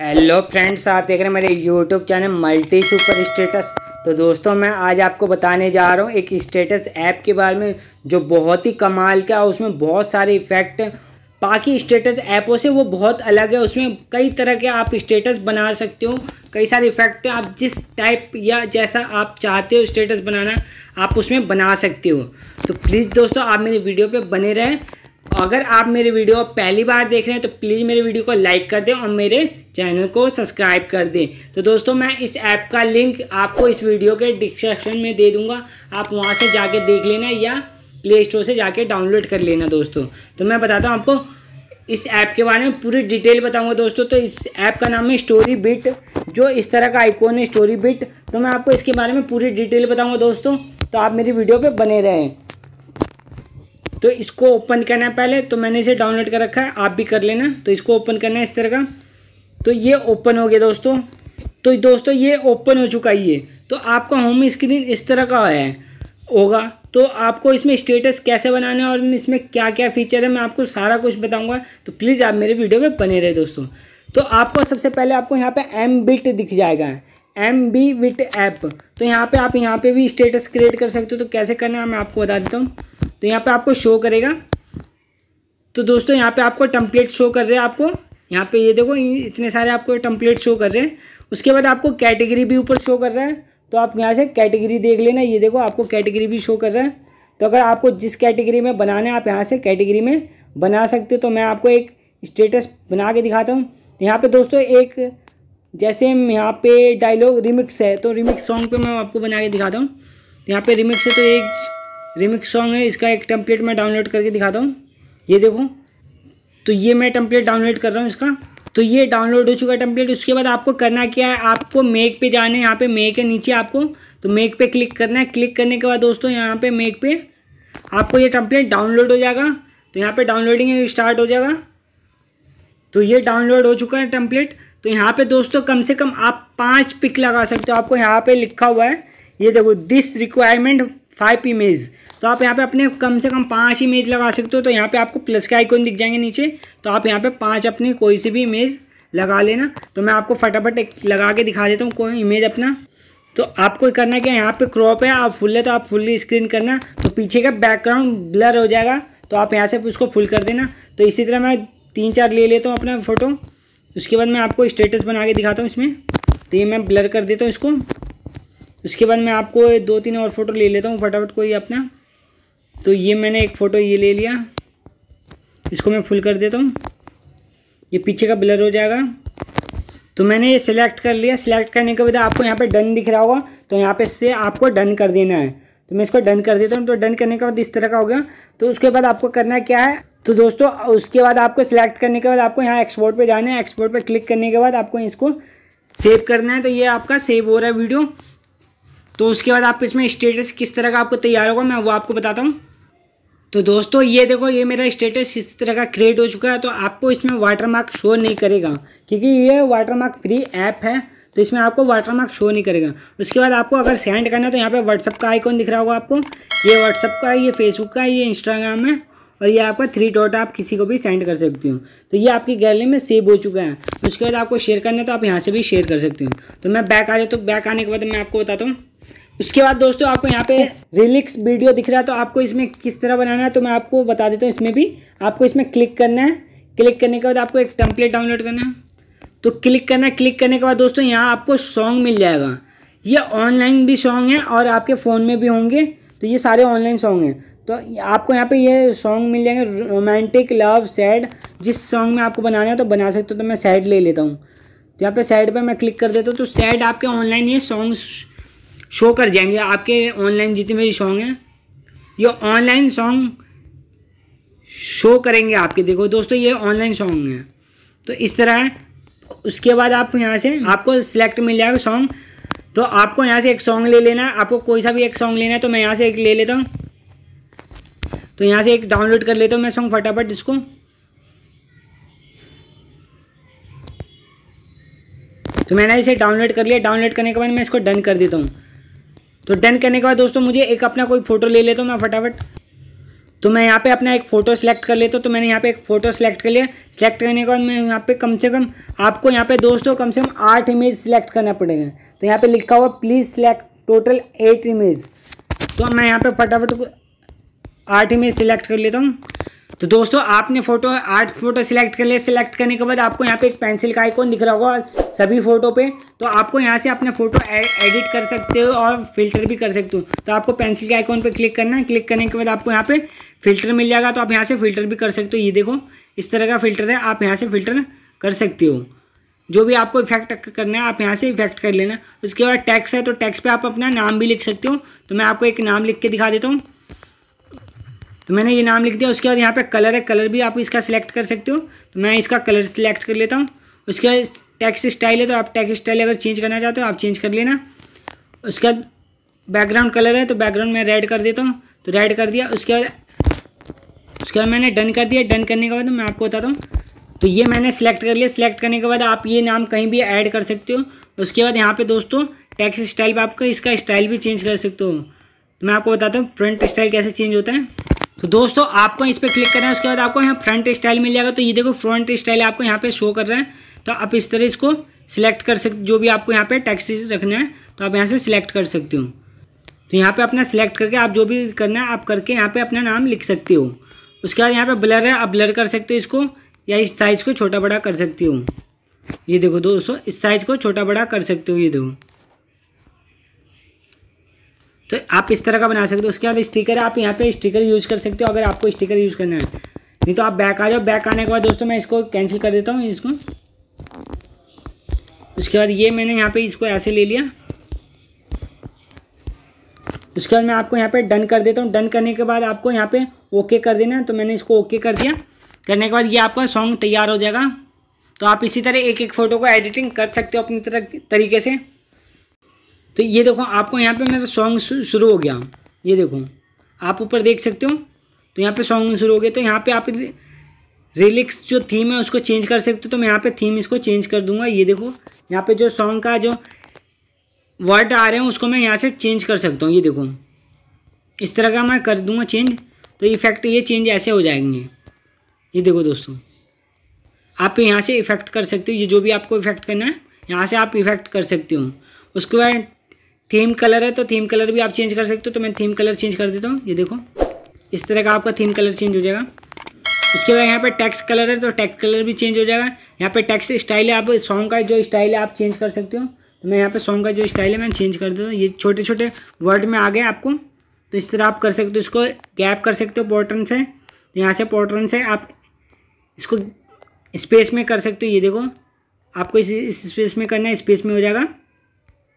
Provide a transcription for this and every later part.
hello friends आप देख रहे हैं मेरे YouTube channel multi super status तो दोस्तों मैं आज आपको बताने जा रहा हूँ एक स्टेटस ऐप के बारे में जो बहुत ही कमाल का है उसमें बहुत सारे इफ़ेक्ट हैं बाकी स्टेटस ऐपों से वो बहुत अलग है उसमें कई तरह के आप स्टेटस बना सकते हो कई सारे इफ़ेक्ट आप जिस टाइप या जैसा आप चाहते हो स्टेटस बनाना आप उसमें बना सकते हो तो प्लीज़ दोस्तों आप मेरी वीडियो पर बने रहें अगर आप मेरे वीडियो पहली बार देख रहे हैं तो प्लीज़ मेरे वीडियो को लाइक कर दें और मेरे चैनल को सब्सक्राइब कर दें तो दोस्तों मैं इस ऐप का लिंक आपको इस वीडियो के डिस्क्रिप्शन में दे दूंगा आप वहां से जाके देख लेना या प्ले स्टोर से जाके डाउनलोड कर लेना दोस्तों तो मैं बताता हूँ आपको इस ऐप के बारे में पूरी डिटेल बताऊँगा दोस्तों तो इस ऐप का नाम है स्टोरी बिट जो इस तरह का आइकॉन है स्टोरी बिट तो मैं आपको इसके बारे में पूरी डिटेल बताऊँगा दोस्तों तो आप मेरी वीडियो पर बने रहें तो इसको ओपन करना है पहले तो मैंने इसे डाउनलोड कर रखा है आप भी कर लेना तो इसको ओपन करना है इस तरह का तो ये ओपन हो गया दोस्तों तो दोस्तों ये ओपन हो चुका ही है तो आपका होम स्क्रीन इस तरह का है होगा तो आपको इसमें स्टेटस कैसे बनाना है और इसमें क्या क्या फीचर है मैं आपको सारा कुछ बताऊंगा तो प्लीज़ आप मेरे वीडियो में बने रहे दोस्तों तो आपको सबसे पहले आपको यहाँ पे एम बिट दिख जाएगा एम बी विट ऐप तो यहाँ पे आप यहाँ पे भी स्टेटस क्रिएट कर सकते हो तो कैसे करना है मैं आपको बता देता हूँ तो यहाँ पे आपको शो करेगा तो दोस्तों यहाँ पे आपको टम्पलेट शो कर रहे हैं आपको यहाँ पे ये देखो इतने सारे आपको टम्पलेट शो कर रहे हैं उसके बाद आपको कैटेगरी भी ऊपर शो कर रहा है तो आप यहाँ से कैटेगरी देख लेना ये देखो आपको कैटेगरी भी शो कर रहा है तो अगर आपको जिस कैटेगरी में बनाना है आप यहाँ से कैटेगरी में बना सकते हो तो मैं आपको एक स्टेटस बना के दिखाता हूँ यहाँ पे दोस्तों एक जैसे यहाँ पे डायलॉग रिमिक्स है तो रिमिक्स सॉन्ग पे मैं आपको बना के दिखाता हूँ तो यहाँ पे रिमिक्स है तो एक रिमिक्स सॉन्ग है इसका एक टेम्पलेट मैं डाउनलोड करके दिखाता हूँ ये देखो तो ये मैं टेम्पलेट डाउनलोड कर रहा हूँ इसका तो ये डाउनलोड हो चुका है टेम्पलेट उसके बाद आपको करना क्या है आपको मेक पे जाना है यहाँ पे मेक है नीचे आपको तो मेक पे क्लिक करना है क्लिक करने के बाद दोस्तों यहाँ पे मेक पे आपको ये टेम्पलेट डाउनलोड हो जाएगा तो यहाँ पे डाउनलोडिंग स्टार्ट हो जाएगा तो ये डाउनलोड हो चुका है टेम्पलेट तो यहाँ पर दोस्तों कम से कम आप पाँच पिक लगा सकते हो आपको यहाँ पर लिखा हुआ है ये देखो दिस रिक्वायरमेंट फाइव इमेज तो आप यहाँ पे अपने कम से कम पांच इमेज लगा सकते हो तो यहाँ पे आपको प्लस के आइकॉन दिख जाएंगे नीचे तो आप यहाँ पे पांच अपनी कोई सी भी इमेज लगा लेना तो मैं आपको फटाफट एक लगा के दिखा देता हूँ कोई इमेज अपना तो आपको करना क्या यहाँ पे क्रॉप है आप फुल है तो आप फुल्ली स्क्रीन करना तो पीछे का बैकग्राउंड ब्लर हो जाएगा तो आप यहाँ से उसको फुल कर देना तो इसी तरह मैं तीन चार ले लेता हूँ अपना फ़ोटो उसके बाद मैं आपको स्टेटस बना के दिखाता हूँ इसमें तो ये मैं ब्लर कर देता हूँ इसको उसके बाद मैं आपको दो तीन और फ़ोटो ले लेता हूँ फटाफट कोई अपना तो ये मैंने एक फ़ोटो ये ले लिया इसको मैं फुल कर देता हूँ ये पीछे का ब्लर हो जाएगा तो मैंने ये सिलेक्ट कर लिया सिलेक्ट करने के बाद आपको यहाँ पे डन दिख रहा होगा तो यहाँ पे से आपको डन कर देना है तो मैं इसको डन कर देता हूँ तो डन करने के बाद इस तरह का हो गया तो उसके बाद आपको करना क्या है तो दोस्तों उसके बाद आपको सिलेक्ट करने के बाद आपको यहाँ एक्सपोर्ट पे जाना है एक्सपोर्ट पे क्लिक करने के बाद आपको इसको सेव करना है तो ये आपका सेव हो रहा है वीडियो तो उसके बाद आप इसमें स्टेटस किस तरह का आपको तैयार होगा मैं वो आपको बताता हूँ तो दोस्तों ये देखो ये मेरा स्टेटस इस तरह का क्रिएट हो चुका है तो आपको इसमें वाटर मार्क शो नहीं करेगा क्योंकि ये वाटर मार्क फ्री ऐप है तो इसमें आपको वाटर मार्क शो नहीं करेगा उसके बाद आपको अगर सेंड करना है तो यहाँ पे व्हाट्सअप का आइकॉन दिख रहा होगा आपको ये व्हाट्सअप का है ये फेसबुक का है ये इंस्टाग्राम है और ये आपका थ्री डॉट आप किसी को भी सेंड कर सकती हूँ तो ये आपकी गैलरी में सेव हो चुका है तो उसके बाद आपको शेयर करना है तो आप यहाँ से भी शेयर कर सकती हूँ तो मैं बैक आ जाता हूँ बैक आने के बाद मैं आपको बताता हूँ उसके बाद दोस्तों आपको यहाँ पे रिलिक्स वीडियो दिख रहा है तो आपको इसमें किस तरह बनाना है तो मैं आपको बता देता हूँ इसमें भी आपको इसमें क्लिक करना है क्लिक करने के बाद आपको एक टम्पलेट डाउनलोड करना है तो क्लिक करना है क्लिक करने के बाद दोस्तों यहाँ आपको सॉन्ग मिल जाएगा ये ऑनलाइन भी सॉन्ग है और आपके फ़ोन में भी होंगे तो ये सारे ऑनलाइन सॉन्ग हैं तो आपको यहाँ पे ये सॉन्ग मिल जाएंगे रोमांटिक लव सैड जिस सॉन्ग में आपको बनाना है तो बना सकते हो तो मैं सैड ले लेता हूँ तो यहाँ पे सैड पे मैं क्लिक कर देता हूँ तो सैड आपके ऑनलाइन ये सॉन्ग शो कर जाएंगे आपके ऑनलाइन जितने भी सॉन्ग हैं ये ऑनलाइन सॉन्ग शो करेंगे आपके देखो दोस्तों ये ऑनलाइन सॉन्ग हैं तो इस तरह है उसके बाद आप यहाँ से आपको सिलेक्ट मिल जाएगा सॉन्ग तो आपको यहाँ से एक सॉन्ग ले लेना है आपको कोई सा भी एक सॉन्ग लेना है तो मैं यहाँ से एक ले लेता हूँ तो यहाँ से एक डाउनलोड कर लेता हूँ मैं सॉन्ग फटाफट इसको तो मैंने इसे डाउनलोड कर लिया डाउनलोड करने के बाद मैं इसको डन कर देता हूँ तो डन करने के बाद दोस्तों मुझे एक अपना कोई फ़ोटो ले लेता हूँ मैं फटाफट तो मैं यहाँ पे अपना एक फ़ोटो सेलेक्ट कर लेता हूँ तो मैंने यहाँ पे एक फ़ोटो सेलेक्ट कर लिया सेलेक्ट करने के बाद मैं यहाँ पे कम से कम आपको यहाँ पे दोस्तों कम से कम आठ इमेज सेलेक्ट करना पड़ेगा तो यहाँ पे लिखा हुआ please select total eight image तो मैं यहाँ पे फटाफट आठ में सिलेक्ट कर लेता हूँ तो दोस्तों आपने फोटो आठ फोटो सिलेक्ट कर लिया सिलेक्ट करने के बाद आपको यहाँ पे एक पेंसिल का आइकॉन दिख रहा होगा सभी फोटो पे तो आपको यहाँ से अपने फोटो एडिट कर सकते हो और फिल्टर भी कर सकते हो तो आपको पेंसिल के आइकॉन पे क्लिक करना है क्लिक करने के बाद आपको यहाँ पे फिल्टर मिल जाएगा तो आप यहाँ से फिल्टर भी कर सकते हो ये देखो इस तरह का फिल्टर है आप यहाँ से फिल्टर कर सकते हो जो भी आपको इफेक्ट करना है आप यहाँ से इफेक्ट कर लेना उसके बाद टैक्स है तो टैक्स पर आप अपना नाम भी लिख सकते हो तो मैं आपको एक नाम लिख के दिखा देता हूँ तो मैंने ये नाम लिख दिया उसके बाद यहाँ पे कलर है कलर भी आप इसका सिलेक्ट कर सकते हो तो मैं इसका कलर सिलेक्ट कर लेता हूँ उसके बाद टैक्स स्टाइल है तो आप टैक्स स्टाइल अगर चेंज करना चाहते हो आप चेंज कर लेना उसके बाद बैकग्राउंड कलर है तो बैकग्राउंड मैं रेड कर देता हूँ तो रेड कर दिया उसके बाद उसके बाद मैंने डन कर दिया डन करने के बाद मैं आपको बताता हूँ तो ये मैंने सेलेक्ट कर लिया सेलेक्ट करने के बाद आप ये नाम कहीं भी ऐड कर सकते हो उसके बाद यहाँ पे दोस्तों टैक्स स्टाइल पे आपका इसका स्टाइल भी चेंज कर सकते हो तो मैं आपको बताता हूँ प्रिंट स्टाइल कैसे चेंज होता है तो दोस्तों आपको इस पर क्लिक करना है उसके बाद आपको यहाँ फ्रंट स्टाइल मिल जाएगा तो ये देखो फ्रंट स्टाइल आपको यहाँ पे शो कर रहा है तो आप इस तरह इसको सिलेक्ट कर सकते जो भी आपको यहाँ पे टैक्स रखना है तो आप यहाँ से सिलेक्ट कर सकते हो तो यहाँ पे अपना सिलेक्ट करके आप जो भी करना है आप करके यहाँ पे अपना नाम लिख सकते हो उसके बाद यहाँ पे ब्लर है आप ब्लर कर सकते हो इसको या इस साइज़ को छोटा बड़ा कर सकते हो ये देखो दोस्तों इस साइज़ को छोटा बड़ा कर सकते हो ये देखो तो आप इस तरह का बना सकते हो उसके बाद स्टिकर आप यहाँ पे स्टिकर यूज कर सकते हो अगर आपको स्टिकर यूज करना है नहीं तो आप बैक आ जाओ बैक आने के बाद दोस्तों मैं इसको कैंसिल कर देता हूँ इसको उसके बाद ये मैंने यहाँ पे इसको ऐसे ले लिया उसके बाद मैं आपको यहाँ पे डन कर देता हूँ डन करने के बाद आपको यहाँ पे ओके कर देना तो मैंने इसको ओके कर दिया करने के बाद ये आपका सॉन्ग तैयार हो जाएगा तो आप इसी तरह एक एक फ़ोटो को एडिटिंग कर सकते हो अपनी तरह तरीके से तो ये देखो आपको यहाँ पे मेरा सॉन्ग शुरू हो गया ये देखो आप ऊपर देख सकते हो तो यहाँ पे सॉन्ग शुरू हो गया तो यहाँ पे आप रिलिक्स जो थीम है उसको चेंज कर सकते हो तो मैं यहाँ पे थीम इसको चेंज कर दूंगा ये देखो यहाँ पे जो सॉन्ग का जो वर्ड आ रहे हैं उसको मैं यहाँ से चेंज कर सकता हूँ ये देखो इस तरह का मैं कर दूंगा चेंज तो इफेक्ट ये चेंज ऐसे हो जाएंगे ये देखो दोस्तों आप यहाँ से इफेक्ट कर सकते हो ये जो भी आपको इफेक्ट करना है यहाँ से आप इफेक्ट कर सकते हो उसके बाद थीम कलर है तो थीम कलर भी आप चेंज कर सकते हो तो मैं थीम कलर चेंज कर देता हूँ ये देखो इस तरह का आपका थीम कलर चेंज हो जाएगा इसके बाद यहाँ पे टैक्स कलर है तो टैक्स कलर भी चेंज हो जाएगा यहाँ पे टैक्स स्टाइल है आप सॉन्ग का जो स्टाइल है आप चेंज कर सकते हो तो मैं यहाँ पे सॉन्ग का जो स्टाइल है मैं चेंज कर देता हूँ ये छोटे छोटे वर्ड में आ गए आपको तो इस तरह आप कर सकते हो इसको गैप कर सकते हो पोर्टन से तो यहाँ से पोर्टन से आप इसको स्पेस में कर सकते हो ये देखो आपको इस स्पेस में करना है स्पेस में हो जाएगा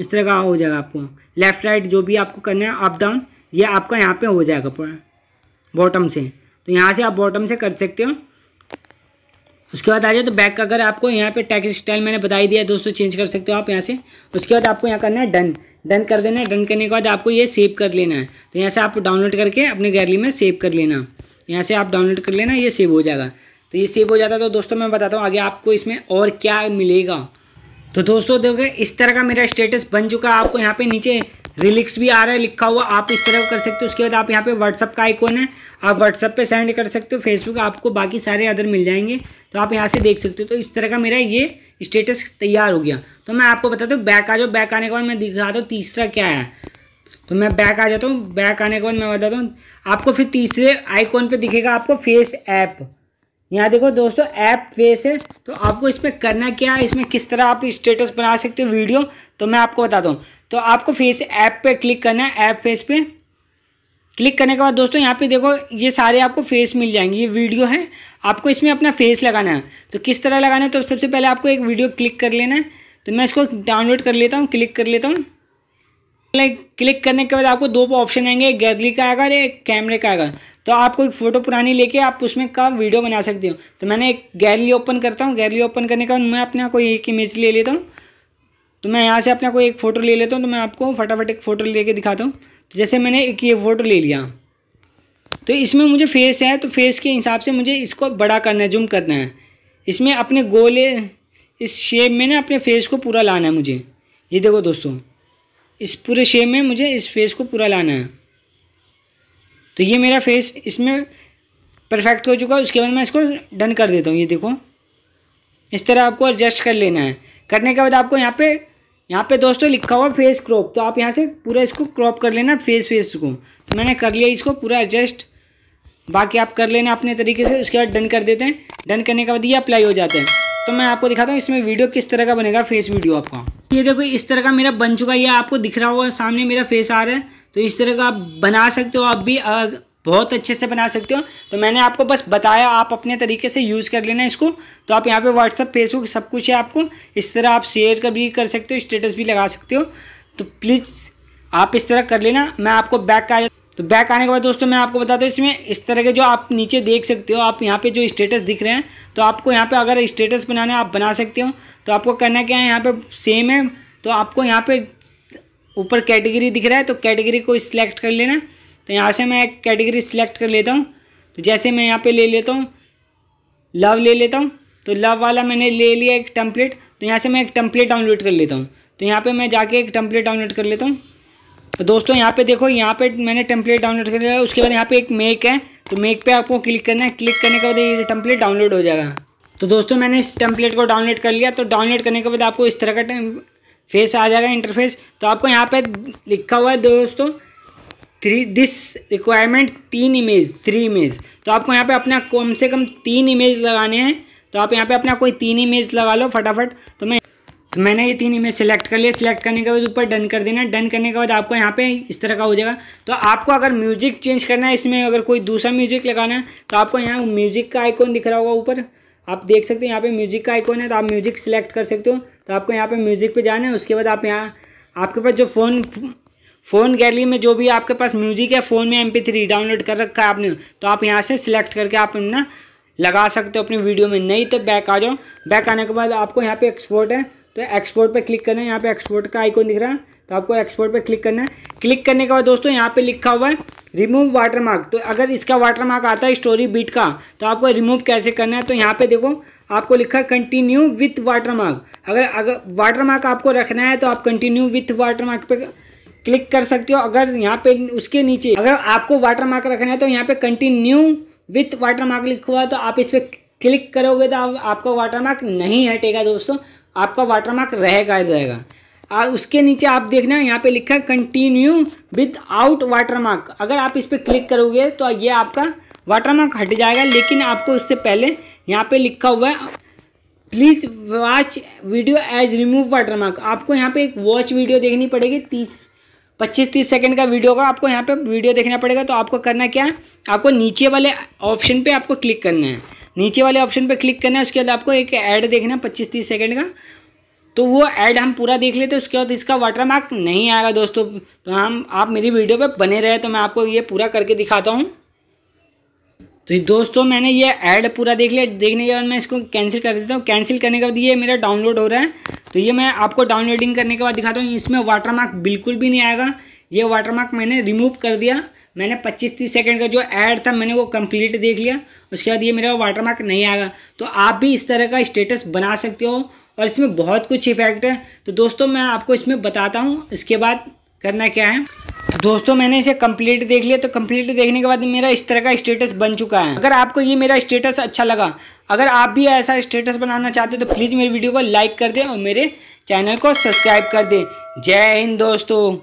इस तरह का हो जाएगा आपको लेफ़्ट राइट जो भी आपको करना है अप डाउन ये आपका यहाँ पे हो जाएगा पूरा बॉटम से तो यहाँ से आप बॉटम से कर सकते हो उसके बाद आ जाए तो बैक का अगर आपको यहाँ पे टैक्स स्टाइल मैंने बताई दिया दोस्तों चेंज कर सकते हो आप यहाँ से उसके बाद आपको यहाँ करना है डन डन कर देना है डन करने के बाद आपको ये सेव कर लेना है तो यहाँ से आप डाउनलोड करके अपने गैलरी में सेव कर लेना यहाँ से आप डाउनलोड कर लेना ये सेव हो जाएगा तो ये सेव हो जाता है तो दोस्तों मैं बताता हूँ आगे आपको इसमें और क्या मिलेगा तो दोस्तों देखो इस तरह का मेरा स्टेटस बन चुका है आपको यहाँ पे नीचे रिलिक्स भी आ रहा है लिखा हुआ आप इस तरह कर सकते हो उसके बाद आप यहाँ पे व्हाट्सअप का आइकॉन है आप व्हाट्सअप पे सेंड कर सकते हो फेसबुक आपको बाकी सारे अदर मिल जाएंगे तो आप यहाँ से देख सकते हो तो इस तरह का मेरा ये स्टेटस तैयार हो गया तो मैं आपको बताता हूँ बैक आ जाओ बैक आने के बाद मैं दिखाता हूँ तीसरा क्या है तो मैं बैक आ जाता हूँ बैक आने के बाद मैं बताता हूँ आपको फिर तीसरे आइकॉन पर दिखेगा आपको फेस ऐप यहाँ देखो दोस्तों ऐप फेस है तो आपको इस पर करना क्या है इसमें किस तरह आप स्टेटस बना सकते हो वीडियो तो मैं आपको बताता हूँ तो आपको फेस ऐप पे क्लिक करना है ऐप फेस पे क्लिक करने के बाद दोस्तों यहाँ पे देखो ये सारे आपको फेस मिल जाएंगे ये वीडियो है आपको इसमें अपना फेस लगाना है तो किस तरह लगाना है तो सबसे पहले आपको एक वीडियो क्लिक कर लेना है तो मैं इसको डाउनलोड कर लेता हूँ क्लिक कर लेता हूँ क्लिक करने के बाद आपको दो ऑप्शन आएंगे एक गैलरी का आएगा और एक कैमरे का आएगा तो आपको एक फ़ोटो पुरानी लेके आप उसमें का वीडियो बना सकते हो तो मैंने एक गैलरी ओपन करता हूँ गैलरी ओपन करने के बाद मैं अपना कोई एक इमेज ले लेता हूँ तो मैं यहाँ से अपना कोई एक फ़ोटो ले लेता हूँ तो मैं आपको फटाफट एक फ़ोटो लेके दिखाता हूँ तो जैसे मैंने एक ये फ़ोटो ले लिया तो इसमें मुझे फेस है तो फेस के हिसाब से मुझे इसको बड़ा करना है जूम करना है इसमें अपने गोले इस शेप में ना अपने फेस को पूरा लाना है मुझे ये देखो दोस्तों इस पूरे शेप में मुझे इस फेस को पूरा लाना है तो ये मेरा फेस इसमें परफेक्ट हो चुका है उसके बाद मैं इसको डन कर देता हूँ ये देखो इस तरह आपको एडजस्ट कर लेना है करने के बाद आपको यहाँ पे यहाँ पे दोस्तों लिखा हुआ फेस क्रॉप तो आप यहाँ से पूरा इसको क्रॉप कर लेना फेस फेस को तो मैंने कर लिया इसको पूरा एडजस्ट बाकी आप कर लेना अपने तरीके से उसके बाद डन कर देते हैं डन करने के बाद ये अप्लाई हो जाते हैं तो मैं आपको दिखाता हूँ इसमें वीडियो किस तरह का बनेगा फेस वीडियो आपका ये देखो इस तरह का मेरा बन चुका है आपको दिख रहा होगा सामने मेरा फेस आ रहा है तो इस तरह का आप बना सकते हो आप भी बहुत अच्छे से बना सकते हो तो मैंने आपको बस बताया आप अपने तरीके से यूज़ कर लेना इसको तो आप यहाँ पे व्हाट्सअप फेसबुक सब कुछ है आपको इस तरह आप शेयर कर भी कर सकते हो स्टेटस भी लगा सकते हो तो प्लीज़ आप इस तरह कर लेना मैं आपको बैक का तो बैक आने के बाद दोस्तों मैं आपको बताता हूँ इसमें इस तरह के जो आप नीचे देख सकते हो आप यहाँ पे जो स्टेटस दिख रहे हैं तो आपको यहाँ पे अगर स्टेटस बनाना आप बना सकते हो तो आपको करना क्या है यहाँ पे सेम है तो आपको यहाँ पे ऊपर कैटेगरी दिख रहा है तो कैटेगरी को सिलेक्ट कर लेना तो यहाँ से मैं एक कैटेगरी सिलेक्ट कर लेता हूँ तो जैसे मैं यहाँ पर ले लेता हूँ लव ले लेता हूँ तो लव वाला मैंने ले लिया एक टम्पलेट तो यहाँ से मैं एक टम्पलेट डाउनलोड कर लेता हूँ तो यहाँ पर मैं जाके एक टम्पलेट डाउनलोड कर लेता हूँ तो दोस्तों यहाँ पे देखो यहाँ पे मैंने टेम्पलेट डाउनलोड कर लिया उसके बाद यहाँ पे एक मेक है तो मेक पे आपको क्लिक करना है क्लिक करने के बाद ये टेम्पलेट डाउनलोड हो जाएगा तो दोस्तों मैंने इस टेम्पलेट को डाउनलोड कर लिया तो डाउनलोड करने के बाद आपको इस तरह का फेस आ जाएगा इंटरफेस तो आपको यहाँ पर लिखा हुआ है दोस्तों थ्री दिस रिक्वायरमेंट तीन इमेज थ्री इमेज तो आपको यहाँ पर अपना कम से कम तीन इमेज लगाने हैं तो आप यहाँ पर अपना कोई तीन इमेज लगा लो फटाफट तो मैं तो मैंने ये तीन इमेज सेलेक्ट कर लिया सिलेक्ट करने के बाद ऊपर डन कर देना डन करने के बाद आपको यहाँ पे इस तरह का हो जाएगा तो आपको अगर म्यूजिक चेंज करना है इसमें अगर कोई दूसरा म्यूजिक लगाना है तो आपको यहाँ म्यूजिक का आइकॉन दिख रहा होगा ऊपर आप देख सकते हो यहाँ पे म्यूजिक का आइकॉन है तो आप म्यूजिक सेलेक्ट कर सकते हो तो आपको यहाँ पे म्यूजिक पे जाना है उसके बाद आप यहाँ आपके पास जो फ़ोन फ़ोन गैलरी में जो भी आपके पास म्यूजिक है फ़ोन में एम थ्री डाउनलोड कर रखा है आपने तो आप यहाँ से सिलेक्ट करके आप ना लगा सकते हो अपनी वीडियो में नहीं तो बैक आ जाओ बैक आने के बाद आपको यहाँ पे एक्सपोर्ट है तो एक्सपोर्ट पे क्लिक करना है यहाँ पे एक्सपोर्ट का आइकॉन दिख रहा है तो आपको एक्सपोर्ट पे क्लिक करना है क्लिक करने के बाद दोस्तों यहाँ पे लिखा हुआ है रिमूव वाटर मार्क तो अगर इसका वाटर मार्क आता है स्टोरी बीट का तो आपको रिमूव कैसे करना है तो यहाँ पे देखो आपको लिखा है कंटिन्यू विथ वाटर मार्क अगर अगर वाटर मार्क आपको रखना है तो आप कंटिन्यू विथ वाटर मार्क पे क्लिक कर सकते हो अगर यहाँ पे उसके नीचे अगर आपको वाटर मार्क रखना है तो यहाँ पे कंटिन्यू विथ वाटर मार्क लिखा हुआ है तो आप इस पर क्लिक करोगे तो आपका वाटर मार्क नहीं हटेगा दोस्तों आपका वाटरमार्क रहेगा ही रहेगा और उसके नीचे आप देखना यहाँ पे लिखा है कंटिन्यू विद आउट वाटरमार्क अगर आप इस पर क्लिक करोगे तो ये आपका वाटरमार्क हट जाएगा लेकिन आपको उससे पहले यहाँ पे लिखा हुआ है please watch video as remove watermark आपको यहाँ पे एक वॉच वीडियो देखनी पड़ेगी तीस पच्चीस तीस सेकेंड का वीडियो का आपको यहाँ पर वीडियो देखना पड़ेगा तो आपको करना क्या है आपको नीचे वाले ऑप्शन पर आपको क्लिक करना है नीचे वाले ऑप्शन पर क्लिक करना है उसके बाद आपको एक ऐड देखना है पच्चीस तीस सेकेंड का तो वो ऐड हम पूरा देख लेते उसके बाद इसका वाटर मार्क नहीं आएगा दोस्तों तो हम आप मेरी वीडियो पे बने रहे तो मैं आपको ये पूरा करके दिखाता हूँ तो दोस्तों मैंने ये ऐड पूरा देख लिया देखने के बाद मैं इसको कैंसिल कर देता हूँ कैंसिल करने के बाद ये मेरा डाउनलोड हो रहा है तो ये मैं आपको डाउनलोडिंग करने के बाद दिखाता हूँ इसमें वाटर मार्क बिल्कुल भी नहीं आएगा ये वाटर मार्क मैंने रिमूव कर दिया मैंने 25-30 सेकंड का जो ऐड था मैंने वो कंप्लीट देख लिया उसके बाद ये मेरा वाटरमार्क नहीं आएगा तो आप भी इस तरह का स्टेटस बना सकते हो और इसमें बहुत कुछ इफेक्ट है तो दोस्तों मैं आपको इसमें बताता हूँ इसके बाद करना क्या है दोस्तों मैंने इसे कंप्लीट देख लिया तो कंप्लीट देखने के बाद मेरा इस तरह का स्टेटस बन चुका है अगर आपको ये मेरा स्टेटस अच्छा लगा अगर आप भी ऐसा स्टेटस बनाना चाहते हो तो प्लीज़ मेरी वीडियो को लाइक कर दें और मेरे चैनल को सब्सक्राइब कर दें जय हिंद दोस्तों